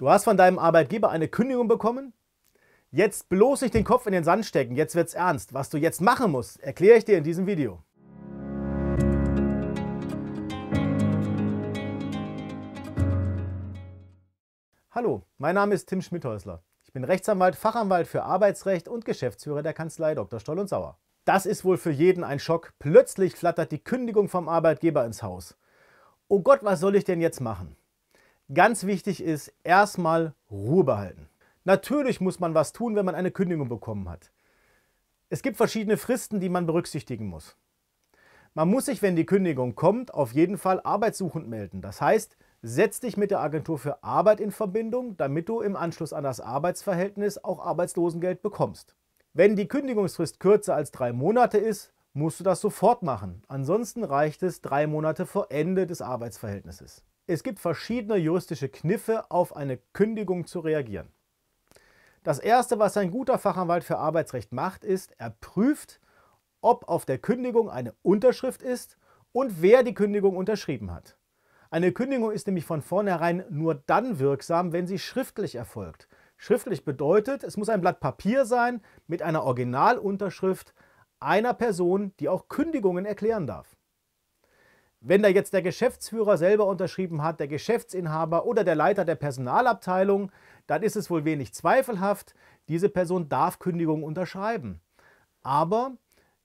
Du hast von deinem Arbeitgeber eine Kündigung bekommen? Jetzt bloß nicht den Kopf in den Sand stecken, jetzt wird's ernst. Was du jetzt machen musst, erkläre ich dir in diesem Video. Hallo, mein Name ist Tim Schmidhäusler. Ich bin Rechtsanwalt, Fachanwalt für Arbeitsrecht und Geschäftsführer der Kanzlei Dr. Stoll und Sauer. Das ist wohl für jeden ein Schock. Plötzlich flattert die Kündigung vom Arbeitgeber ins Haus. Oh Gott, was soll ich denn jetzt machen? Ganz wichtig ist, erstmal Ruhe behalten. Natürlich muss man was tun, wenn man eine Kündigung bekommen hat. Es gibt verschiedene Fristen, die man berücksichtigen muss. Man muss sich, wenn die Kündigung kommt, auf jeden Fall arbeitssuchend melden. Das heißt, setz dich mit der Agentur für Arbeit in Verbindung, damit du im Anschluss an das Arbeitsverhältnis auch Arbeitslosengeld bekommst. Wenn die Kündigungsfrist kürzer als drei Monate ist, musst du das sofort machen. Ansonsten reicht es drei Monate vor Ende des Arbeitsverhältnisses. Es gibt verschiedene juristische Kniffe, auf eine Kündigung zu reagieren. Das Erste, was ein guter Fachanwalt für Arbeitsrecht macht, ist, er prüft, ob auf der Kündigung eine Unterschrift ist und wer die Kündigung unterschrieben hat. Eine Kündigung ist nämlich von vornherein nur dann wirksam, wenn sie schriftlich erfolgt. Schriftlich bedeutet, es muss ein Blatt Papier sein mit einer Originalunterschrift einer Person, die auch Kündigungen erklären darf. Wenn da jetzt der Geschäftsführer selber unterschrieben hat, der Geschäftsinhaber oder der Leiter der Personalabteilung, dann ist es wohl wenig zweifelhaft, diese Person darf Kündigung unterschreiben. Aber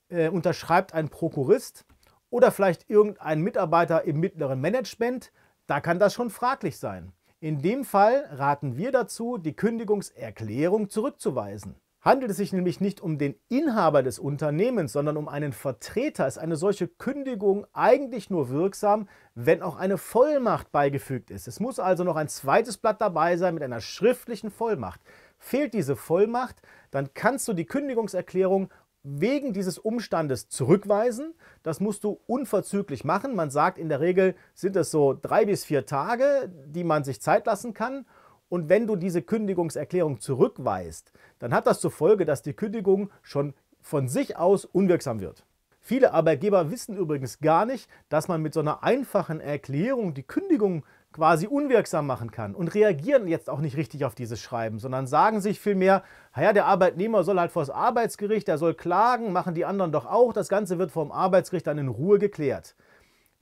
äh, unterschreibt ein Prokurist oder vielleicht irgendein Mitarbeiter im mittleren Management, da kann das schon fraglich sein. In dem Fall raten wir dazu, die Kündigungserklärung zurückzuweisen handelt es sich nämlich nicht um den Inhaber des Unternehmens, sondern um einen Vertreter, ist eine solche Kündigung eigentlich nur wirksam, wenn auch eine Vollmacht beigefügt ist. Es muss also noch ein zweites Blatt dabei sein mit einer schriftlichen Vollmacht. Fehlt diese Vollmacht, dann kannst du die Kündigungserklärung wegen dieses Umstandes zurückweisen. Das musst du unverzüglich machen. Man sagt in der Regel, sind es so drei bis vier Tage, die man sich Zeit lassen kann. Und wenn du diese Kündigungserklärung zurückweist, dann hat das zur Folge, dass die Kündigung schon von sich aus unwirksam wird. Viele Arbeitgeber wissen übrigens gar nicht, dass man mit so einer einfachen Erklärung die Kündigung quasi unwirksam machen kann und reagieren jetzt auch nicht richtig auf dieses Schreiben, sondern sagen sich vielmehr, naja, der Arbeitnehmer soll halt vor das Arbeitsgericht, er soll klagen, machen die anderen doch auch, das Ganze wird vom Arbeitsgericht dann in Ruhe geklärt.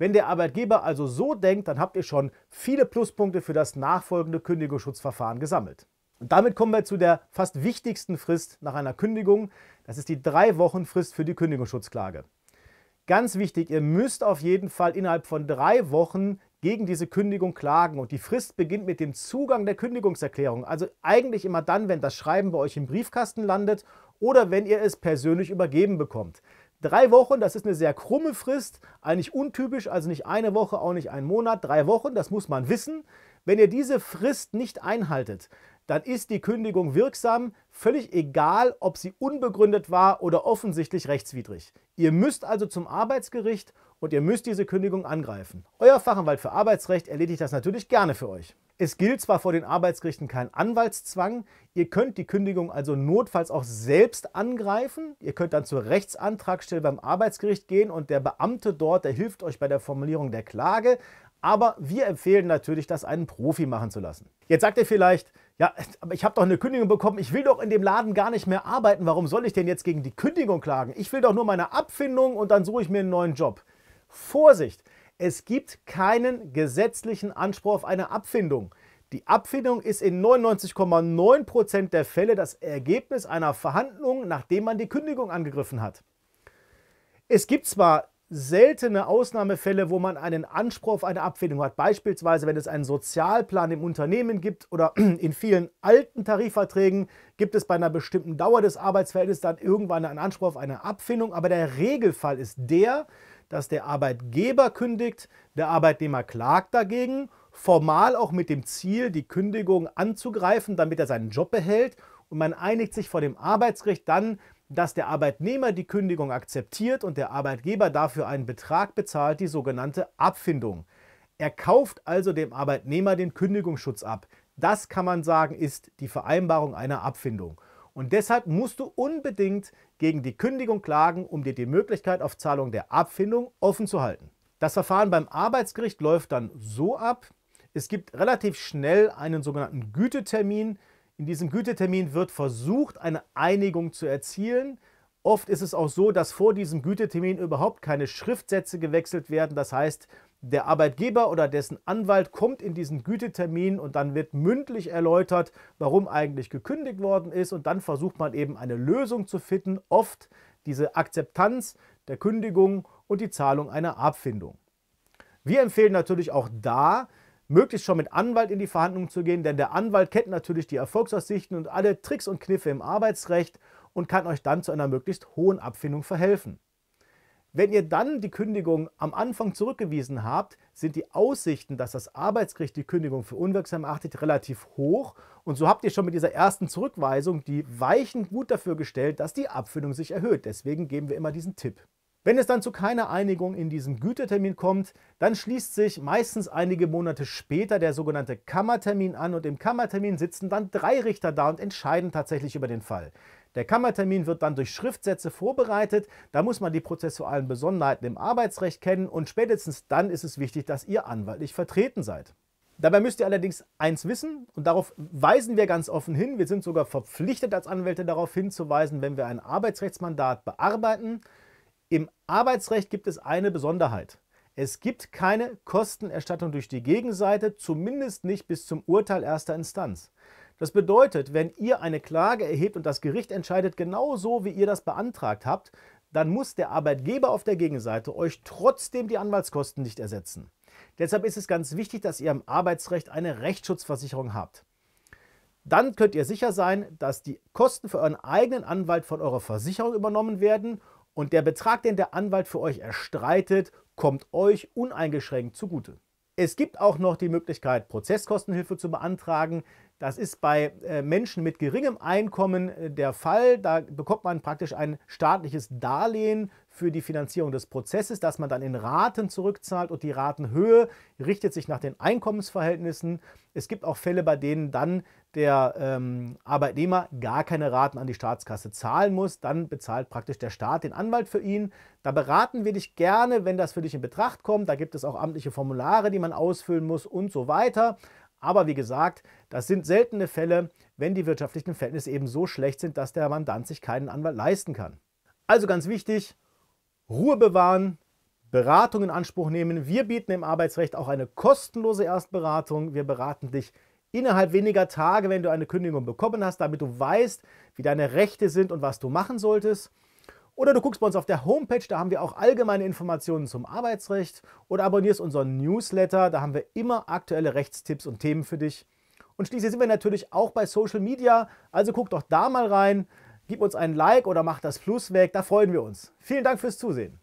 Wenn der Arbeitgeber also so denkt, dann habt ihr schon viele Pluspunkte für das nachfolgende Kündigungsschutzverfahren gesammelt. Und damit kommen wir zu der fast wichtigsten Frist nach einer Kündigung. Das ist die drei Wochen Frist für die Kündigungsschutzklage. Ganz wichtig, ihr müsst auf jeden Fall innerhalb von drei Wochen gegen diese Kündigung klagen. Und die Frist beginnt mit dem Zugang der Kündigungserklärung. Also eigentlich immer dann, wenn das Schreiben bei euch im Briefkasten landet oder wenn ihr es persönlich übergeben bekommt. Drei Wochen, das ist eine sehr krumme Frist, eigentlich untypisch, also nicht eine Woche, auch nicht ein Monat, drei Wochen, das muss man wissen. Wenn ihr diese Frist nicht einhaltet, dann ist die Kündigung wirksam, völlig egal, ob sie unbegründet war oder offensichtlich rechtswidrig. Ihr müsst also zum Arbeitsgericht und ihr müsst diese Kündigung angreifen. Euer Fachanwalt für Arbeitsrecht erledigt das natürlich gerne für euch. Es gilt zwar vor den Arbeitsgerichten kein Anwaltszwang, ihr könnt die Kündigung also notfalls auch selbst angreifen. Ihr könnt dann zur Rechtsantragstelle beim Arbeitsgericht gehen und der Beamte dort, der hilft euch bei der Formulierung der Klage. Aber wir empfehlen natürlich, das einen Profi machen zu lassen. Jetzt sagt ihr vielleicht, ja, aber ich habe doch eine Kündigung bekommen, ich will doch in dem Laden gar nicht mehr arbeiten, warum soll ich denn jetzt gegen die Kündigung klagen? Ich will doch nur meine Abfindung und dann suche ich mir einen neuen Job. Vorsicht! Es gibt keinen gesetzlichen Anspruch auf eine Abfindung. Die Abfindung ist in 99,9% der Fälle das Ergebnis einer Verhandlung, nachdem man die Kündigung angegriffen hat. Es gibt zwar seltene Ausnahmefälle, wo man einen Anspruch auf eine Abfindung hat. Beispielsweise, wenn es einen Sozialplan im Unternehmen gibt oder in vielen alten Tarifverträgen gibt es bei einer bestimmten Dauer des Arbeitsverhältnisses dann irgendwann einen Anspruch auf eine Abfindung. Aber der Regelfall ist der, dass der Arbeitgeber kündigt, der Arbeitnehmer klagt dagegen, formal auch mit dem Ziel, die Kündigung anzugreifen, damit er seinen Job behält und man einigt sich vor dem Arbeitsgericht dann, dass der Arbeitnehmer die Kündigung akzeptiert und der Arbeitgeber dafür einen Betrag bezahlt, die sogenannte Abfindung. Er kauft also dem Arbeitnehmer den Kündigungsschutz ab. Das kann man sagen, ist die Vereinbarung einer Abfindung. Und deshalb musst du unbedingt gegen die Kündigung klagen, um dir die Möglichkeit auf Zahlung der Abfindung offen zu halten. Das Verfahren beim Arbeitsgericht läuft dann so ab. Es gibt relativ schnell einen sogenannten Gütetermin. In diesem Gütetermin wird versucht, eine Einigung zu erzielen. Oft ist es auch so, dass vor diesem Gütetermin überhaupt keine Schriftsätze gewechselt werden. Das heißt, der Arbeitgeber oder dessen Anwalt kommt in diesen Gütetermin und dann wird mündlich erläutert, warum eigentlich gekündigt worden ist und dann versucht man eben eine Lösung zu finden, oft diese Akzeptanz der Kündigung und die Zahlung einer Abfindung. Wir empfehlen natürlich auch da, möglichst schon mit Anwalt in die Verhandlungen zu gehen, denn der Anwalt kennt natürlich die Erfolgsaussichten und alle Tricks und Kniffe im Arbeitsrecht und kann euch dann zu einer möglichst hohen Abfindung verhelfen. Wenn ihr dann die Kündigung am Anfang zurückgewiesen habt, sind die Aussichten, dass das Arbeitsgericht die Kündigung für unwirksam erachtet, relativ hoch. Und so habt ihr schon mit dieser ersten Zurückweisung die Weichen gut dafür gestellt, dass die Abfindung sich erhöht. Deswegen geben wir immer diesen Tipp. Wenn es dann zu keiner Einigung in diesem Gütertermin kommt, dann schließt sich meistens einige Monate später der sogenannte Kammertermin an und im Kammertermin sitzen dann drei Richter da und entscheiden tatsächlich über den Fall. Der Kammertermin wird dann durch Schriftsätze vorbereitet. Da muss man die prozessualen Besonderheiten im Arbeitsrecht kennen und spätestens dann ist es wichtig, dass ihr anwaltlich vertreten seid. Dabei müsst ihr allerdings eins wissen und darauf weisen wir ganz offen hin. Wir sind sogar verpflichtet als Anwälte darauf hinzuweisen, wenn wir ein Arbeitsrechtsmandat bearbeiten. Im Arbeitsrecht gibt es eine Besonderheit. Es gibt keine Kostenerstattung durch die Gegenseite, zumindest nicht bis zum Urteil erster Instanz. Das bedeutet, wenn ihr eine Klage erhebt und das Gericht entscheidet genau so, wie ihr das beantragt habt, dann muss der Arbeitgeber auf der Gegenseite euch trotzdem die Anwaltskosten nicht ersetzen. Deshalb ist es ganz wichtig, dass ihr im Arbeitsrecht eine Rechtsschutzversicherung habt. Dann könnt ihr sicher sein, dass die Kosten für euren eigenen Anwalt von eurer Versicherung übernommen werden und der Betrag, den der Anwalt für euch erstreitet, kommt euch uneingeschränkt zugute. Es gibt auch noch die Möglichkeit, Prozesskostenhilfe zu beantragen. Das ist bei äh, Menschen mit geringem Einkommen äh, der Fall. Da bekommt man praktisch ein staatliches Darlehen für die Finanzierung des Prozesses, das man dann in Raten zurückzahlt und die Ratenhöhe richtet sich nach den Einkommensverhältnissen. Es gibt auch Fälle, bei denen dann der ähm, Arbeitnehmer gar keine Raten an die Staatskasse zahlen muss, dann bezahlt praktisch der Staat den Anwalt für ihn. Da beraten wir dich gerne, wenn das für dich in Betracht kommt. Da gibt es auch amtliche Formulare, die man ausfüllen muss und so weiter. Aber wie gesagt, das sind seltene Fälle, wenn die wirtschaftlichen Verhältnisse eben so schlecht sind, dass der Mandant sich keinen Anwalt leisten kann. Also ganz wichtig, Ruhe bewahren, Beratung in Anspruch nehmen. Wir bieten im Arbeitsrecht auch eine kostenlose Erstberatung. Wir beraten dich innerhalb weniger Tage, wenn du eine Kündigung bekommen hast, damit du weißt, wie deine Rechte sind und was du machen solltest. Oder du guckst bei uns auf der Homepage, da haben wir auch allgemeine Informationen zum Arbeitsrecht. Oder abonnierst unseren Newsletter, da haben wir immer aktuelle Rechtstipps und Themen für dich. Und schließlich sind wir natürlich auch bei Social Media, also guck doch da mal rein, gib uns einen Like oder mach das Plus weg, da freuen wir uns. Vielen Dank fürs Zusehen.